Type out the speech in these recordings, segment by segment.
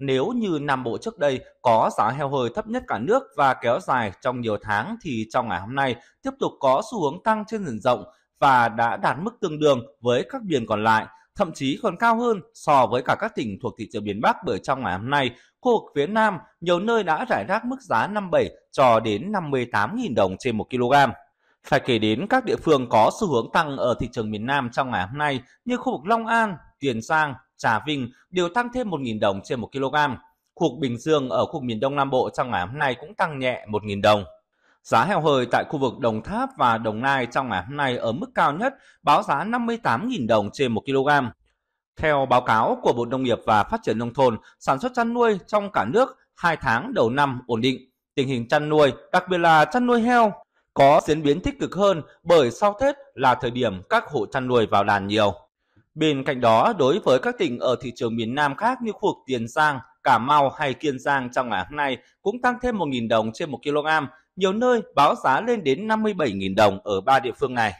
nếu như Nam Bộ trước đây có giá heo hơi thấp nhất cả nước và kéo dài trong nhiều tháng thì trong ngày hôm nay tiếp tục có xu hướng tăng trên diện rộng và đã đạt mức tương đương với các biển còn lại, thậm chí còn cao hơn so với cả các tỉnh thuộc thị trường miền Bắc bởi trong ngày hôm nay, khu vực phía Nam nhiều nơi đã rải rác mức giá 57 cho đến 58.000 đồng trên 1 kg. Phải kể đến các địa phương có xu hướng tăng ở thị trường miền Nam trong ngày hôm nay như khu vực Long An, Tiền Giang, Trà Vinh đều tăng thêm 1.000 đồng trên 1 kg. Khu Bình Dương ở khu vực miền Đông Nam Bộ trong ngày hôm nay cũng tăng nhẹ 1.000 đồng. Giá heo hơi tại khu vực Đồng Tháp và Đồng Nai trong ngày hôm nay ở mức cao nhất báo giá 58.000 đồng trên 1 kg. Theo báo cáo của Bộ Nông nghiệp và Phát triển Nông thôn, sản xuất chăn nuôi trong cả nước 2 tháng đầu năm ổn định. Tình hình chăn nuôi, đặc biệt là chăn nuôi heo, có diễn biến tích cực hơn bởi sau Tết là thời điểm các hộ chăn nuôi vào đàn nhiều. Bên cạnh đó, đối với các tỉnh ở thị trường miền Nam khác như khu vực Tiền Giang, Cà Mau hay Kiên Giang trong ngày hôm nay cũng tăng thêm 1.000 đồng trên 1 kg, nhiều nơi báo giá lên đến 57.000 đồng ở ba địa phương này.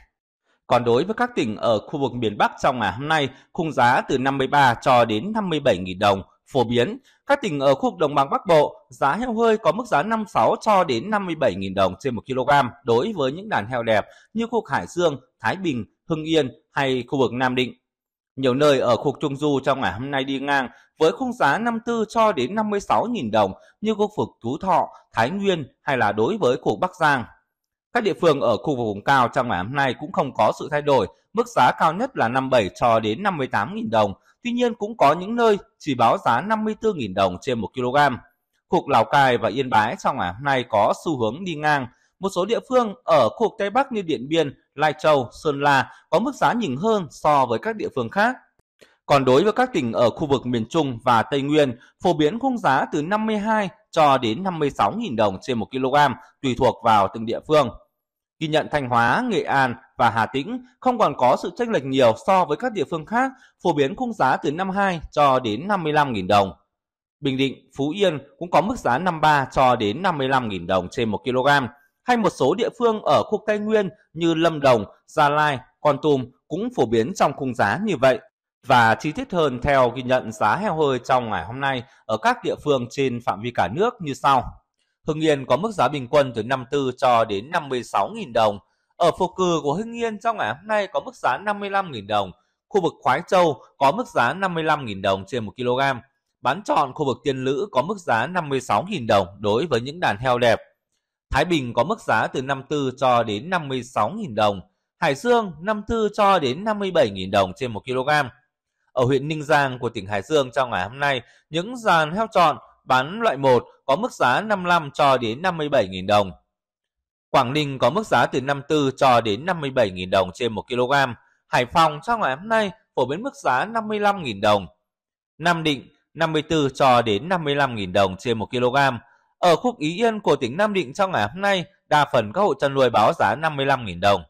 Còn đối với các tỉnh ở khu vực miền Bắc trong ngày hôm nay, khung giá từ 53 cho đến 57.000 đồng phổ biến. Các tỉnh ở khu vực đồng bằng Bắc Bộ, giá heo hơi có mức giá 56 cho đến 57.000 đồng trên 1 kg đối với những đàn heo đẹp như khu vực Hải Dương, Thái Bình, Hưng Yên hay khu vực Nam Định. Nhiều nơi ở khu Trung Du trong ngày hôm nay đi ngang với khung giá 54 cho đến 56.000 đồng như khu vực Thú Thọ, Thái Nguyên hay là đối với khu Bắc Giang. Các địa phương ở khu vực vùng cao trong ngày hôm nay cũng không có sự thay đổi, mức giá cao nhất là 57 cho đến 58.000 đồng, tuy nhiên cũng có những nơi chỉ báo giá 54.000 đồng trên 1 kg. Khu Lào Cai và Yên Bái trong ngày hôm nay có xu hướng đi ngang, một số địa phương ở khu vực Tây Bắc như Điện Biên Lai Châu, Sơn La có mức giá nhỉnh hơn so với các địa phương khác. Còn đối với các tỉnh ở khu vực miền Trung và Tây Nguyên, phổ biến khung giá từ 52 cho đến 56.000 đồng trên 1 kg, tùy thuộc vào từng địa phương. Ghi nhận Thanh Hóa, Nghệ An và Hà Tĩnh không còn có sự chênh lệch nhiều so với các địa phương khác, phổ biến khung giá từ 52 cho đến 55.000 đồng. Bình Định, Phú Yên cũng có mức giá 53 cho đến 55.000 đồng trên 1 kg hay một số địa phương ở khu Tây Nguyên như Lâm Đồng, Gia Lai, Con Tum cũng phổ biến trong khung giá như vậy. Và chi tiết hơn theo ghi nhận giá heo hơi trong ngày hôm nay ở các địa phương trên phạm vi cả nước như sau. Hưng Yên có mức giá bình quân từ 54 cho đến 56.000 đồng. Ở phô cư của Hưng Yên trong ngày hôm nay có mức giá 55.000 đồng. Khu vực Khoái Châu có mức giá 55.000 đồng trên 1 kg. Bán chọn khu vực Tiên Lữ có mức giá 56.000 đồng đối với những đàn heo đẹp. Thái Bình có mức giá từ 54 cho đến 56.000 đồng, Hải Dương 54 cho đến 57.000 đồng trên 1 kg. Ở huyện Ninh Giang của tỉnh Hải Dương trong ngày hôm nay, những dàn heo chọn bán loại 1 có mức giá 55 cho đến 57.000 đồng. Quảng Ninh có mức giá từ 54 cho đến 57.000 đồng trên 1 kg. Hải Phòng trong ngày hôm nay phổ biến mức giá 55.000 đồng. Nam Định 54 cho đến 55.000 đồng trên 1 kg. Ở khúc Ý Yên của tỉnh Nam Định trong ngày hôm nay, đa phần các hộ chăn nuôi báo giá 55.000 đồng.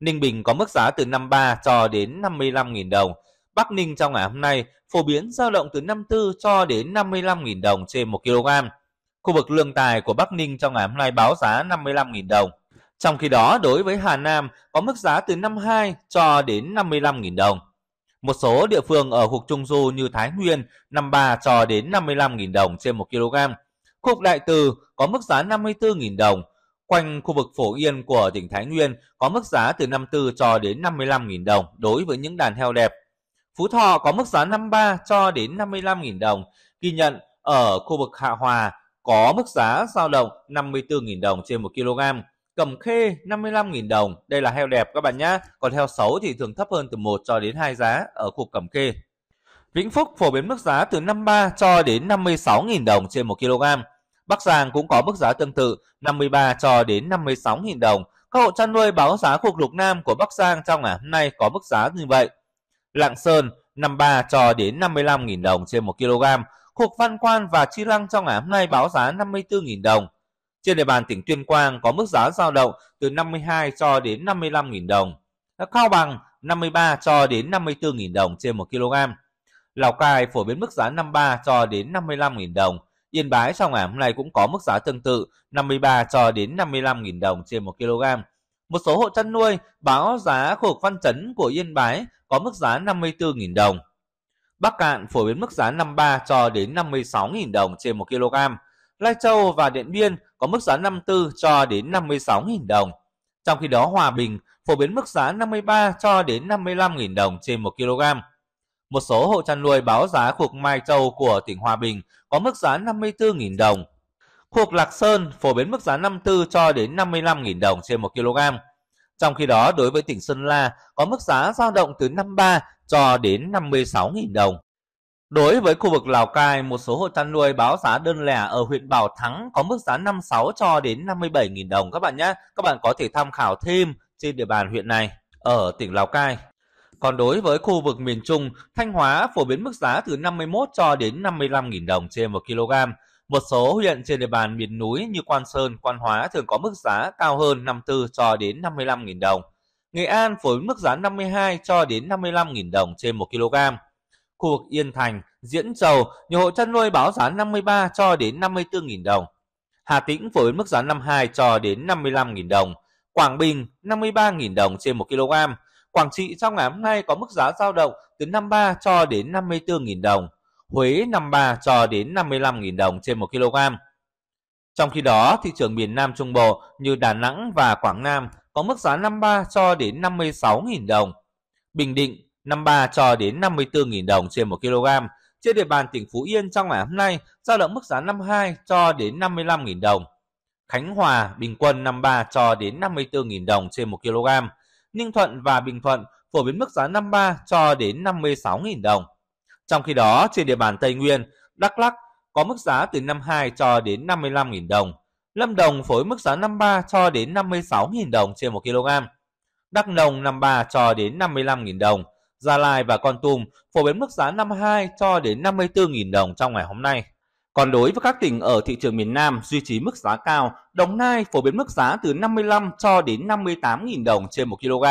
Ninh Bình có mức giá từ 53 cho đến 55.000 đồng. Bắc Ninh trong ngày hôm nay phổ biến dao động từ 54 cho đến 55.000 đồng trên 1 kg. Khu vực lương tài của Bắc Ninh trong ngày hôm nay báo giá 55.000 đồng. Trong khi đó, đối với Hà Nam có mức giá từ 52 cho đến 55.000 đồng. Một số địa phương ở khu Trung Du như Thái Nguyên 53 cho đến 55.000 đồng trên 1 kg Khu Đại Từ có mức giá 54.000 đồng. Quanh khu vực Phổ Yên của tỉnh Thái Nguyên có mức giá từ 54 cho đến 55.000 đồng đối với những đàn heo đẹp. Phú Thọ có mức giá 53 cho đến 55.000 đồng. Ghi nhận ở khu vực Hạ Hòa có mức giá giao động 54.000 đồng trên 1 kg. Cầm khê 55.000 đồng, đây là heo đẹp các bạn nhé. Còn heo xấu thì thường thấp hơn từ 1 cho đến 2 giá ở khu cầm khê. Vĩnh Phúc phổ biến mức giá từ 53 cho đến 56.000 đồng trên 1 kg. Bắc Giang cũng có mức giá tương tự 53 cho đến 56.000 đồng. Các hộ chăn nuôi báo giá khu lục Nam của Bắc Giang trong ngày hôm nay có mức giá như vậy. Lạng Sơn 53 cho đến 55.000 đồng trên 1 kg. Khu Văn Quan và Chi Lăng trong ngày hôm nay báo giá 54.000 đồng. Trên địa bàn tỉnh Tuyên Quang có mức giá dao động từ 52 cho đến 55.000 đồng. Cao Bằng 53 cho đến 54.000 đồng trên 1 kg. Lào Cai phổ biến mức giá 53 cho đến 55.000 đồng. Yên Bái sau ngày hôm nay cũng có mức giá tương tự 53 cho đến 55.000 đồng trên 1 kg. Một số hộ chăn nuôi báo giá khu vực Văn Chấn của Yên Bái có mức giá 54.000 đồng. Bắc Cạn phổ biến mức giá 53 cho đến 56.000 đồng trên 1 kg. Lai Châu và Điện Biên có mức giá 54 cho đến 56.000 đồng. Trong khi đó Hòa Bình phổ biến mức giá 53 cho đến 55.000 đồng trên 1 kg. Một số hộ chăn nuôi báo giá cuộc mai châu của tỉnh Hòa Bình có mức giá 54.000 đồng. Cuộc Lạc Sơn phổ biến mức giá 54 cho đến 55.000 đồng trên 1 kg. Trong khi đó, đối với tỉnh Sơn La có mức giá dao động từ 53 cho đến 56.000 đồng. Đối với khu vực Lào Cai, một số hộ chăn nuôi báo giá đơn lẻ ở huyện Bảo Thắng có mức giá 56 cho đến 57.000 đồng các bạn nhé. Các bạn có thể tham khảo thêm trên địa bàn huyện này ở tỉnh Lào Cai. Còn đối với khu vực miền Trung, Thanh Hóa phổ biến mức giá từ 51 cho đến 55.000 đồng trên 1 kg. Một số huyện trên địa bàn miền núi như Quan Sơn, Quan Hóa thường có mức giá cao hơn 54 cho đến 55.000 đồng. Nghệ An phổ biến mức giá 52 cho đến 55.000 đồng trên 1 kg. Khu vực Yên Thành, Diễn Châu, nhiều hộ chăn nuôi báo giá 53 cho đến 54.000 đồng. Hà Tĩnh phổ biến mức giá 52 cho đến 55.000 đồng. Quảng Bình 53.000 đồng trên 1 kg. Quảng Trị trong ngày hôm nay có mức giá giao động từ 53 cho đến 54.000 đồng, Huế 53 cho đến 55.000 đồng trên 1 kg. Trong khi đó, thị trường miền Nam Trung Bộ như Đà Nẵng và Quảng Nam có mức giá 53 cho đến 56.000 đồng, Bình Định 53 cho đến 54.000 đồng trên 1 kg. Trên địa bàn tỉnh Phú Yên trong ngày hôm nay giao động mức giá 52 cho đến 55.000 đồng. Khánh Hòa bình quân 53 cho đến 54.000 đồng trên 1 kg. Ninh Thuận và Bình Thuận phổ biến mức giá 53 cho đến 56.000 đồng. Trong khi đó, trên địa bàn Tây Nguyên, Đắk Lắk có mức giá từ 52 cho đến 55.000 đồng. Lâm Đồng phối mức giá 53 cho đến 56.000 đồng trên 1 kg. Đắk Nông 53 cho đến 55.000 đồng. Gia Lai và Con Tum phổ biến mức giá 52 cho đến 54.000 đồng trong ngày hôm nay. Còn đối với các tỉnh ở thị trường miền Nam duy trì mức giá cao, Đồng Nai phổ biến mức giá từ 55 cho đến 58.000 đồng trên 1 kg.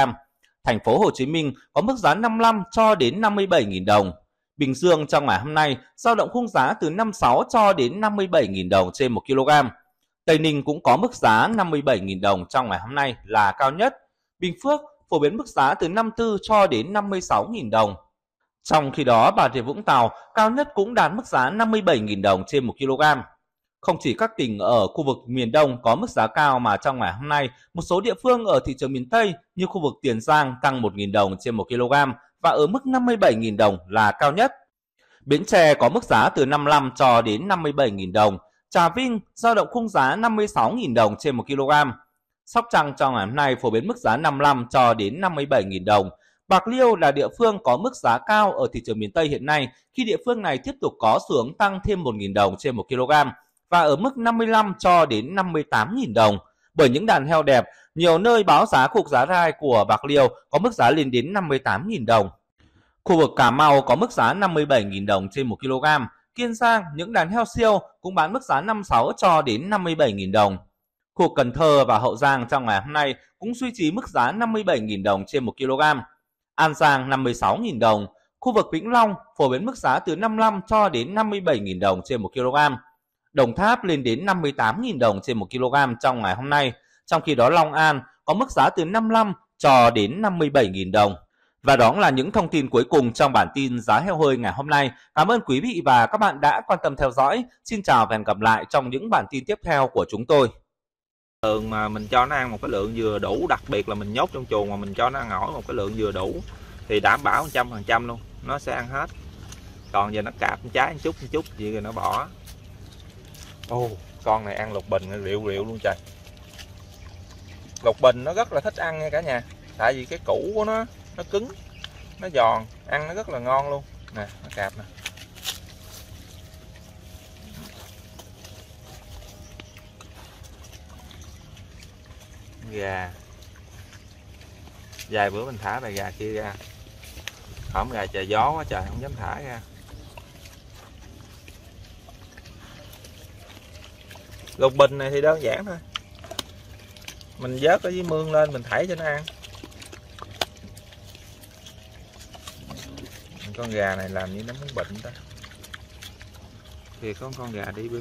Thành phố Hồ Chí Minh có mức giá 55 cho đến 57.000 đồng. Bình Dương trong ngày hôm nay giao động khung giá từ 56 cho đến 57.000 đồng trên 1 kg. Tây Ninh cũng có mức giá 57.000 đồng trong ngày hôm nay là cao nhất. Bình Phước phổ biến mức giá từ 54 cho đến 56.000 đồng. Trong khi đó, Bà Rịa Vũng Tàu cao nhất cũng đạt mức giá 57.000 đồng trên 1 kg. Không chỉ các tỉnh ở khu vực miền Đông có mức giá cao mà trong ngày hôm nay, một số địa phương ở thị trường miền Tây như khu vực Tiền Giang tăng 1.000 đồng trên 1 kg và ở mức 57.000 đồng là cao nhất. Bến Tre có mức giá từ 55 cho đến 57.000 đồng. Trà Vinh giao động khung giá 56.000 đồng trên 1 kg. Sóc Trăng trong ngày hôm nay phổ biến mức giá 55 cho đến 57.000 đồng. Bạc Liêu là địa phương có mức giá cao ở thị trường miền Tây hiện nay khi địa phương này tiếp tục có xu hướng tăng thêm 1.000 đồng trên 1 kg và ở mức 55 cho đến 58.000 đồng. Bởi những đàn heo đẹp, nhiều nơi báo giá cục giá rai của Bạc Liêu có mức giá lên đến 58.000 đồng. Khu vực Cà Mau có mức giá 57.000 đồng trên 1 kg. Kiên Giang, những đàn heo siêu cũng bán mức giá 56 cho đến 57.000 đồng. Khu Cần Thơ và Hậu Giang trong ngày hôm nay cũng duy trì mức giá 57.000 đồng trên 1 kg. An Giang 56.000 đồng. Khu vực Vĩnh Long phổ biến mức giá từ 55 cho đến 57.000 đồng trên 1 kg. Đồng Tháp lên đến 58.000 đồng trên 1 kg trong ngày hôm nay. Trong khi đó Long An có mức giá từ 55 cho đến 57.000 đồng. Và đó là những thông tin cuối cùng trong bản tin giá heo hơi ngày hôm nay. Cảm ơn quý vị và các bạn đã quan tâm theo dõi. Xin chào và hẹn gặp lại trong những bản tin tiếp theo của chúng tôi thường mà mình cho nó ăn một cái lượng dừa đủ đặc biệt là mình nhốt trong chuồng mà mình cho nó ăn ổi một cái lượng dừa đủ thì đảm bảo một trăm phần trăm luôn nó sẽ ăn hết còn giờ nó cạp trái một chút một chút gì rồi nó bỏ ô con này ăn lục bình liệu liệu luôn trời lục bình nó rất là thích ăn nha cả nhà tại vì cái củ của nó nó cứng nó giòn ăn nó rất là ngon luôn nè nó cạp nè gà vài bữa mình thả bài gà kia ra hổm gà trời gió quá trời không dám thả ra lục bình này thì đơn giản thôi mình vớt ở dưới mương lên mình thảy cho nó ăn con gà này làm như nó muốn bệnh ta thì có con gà đi bên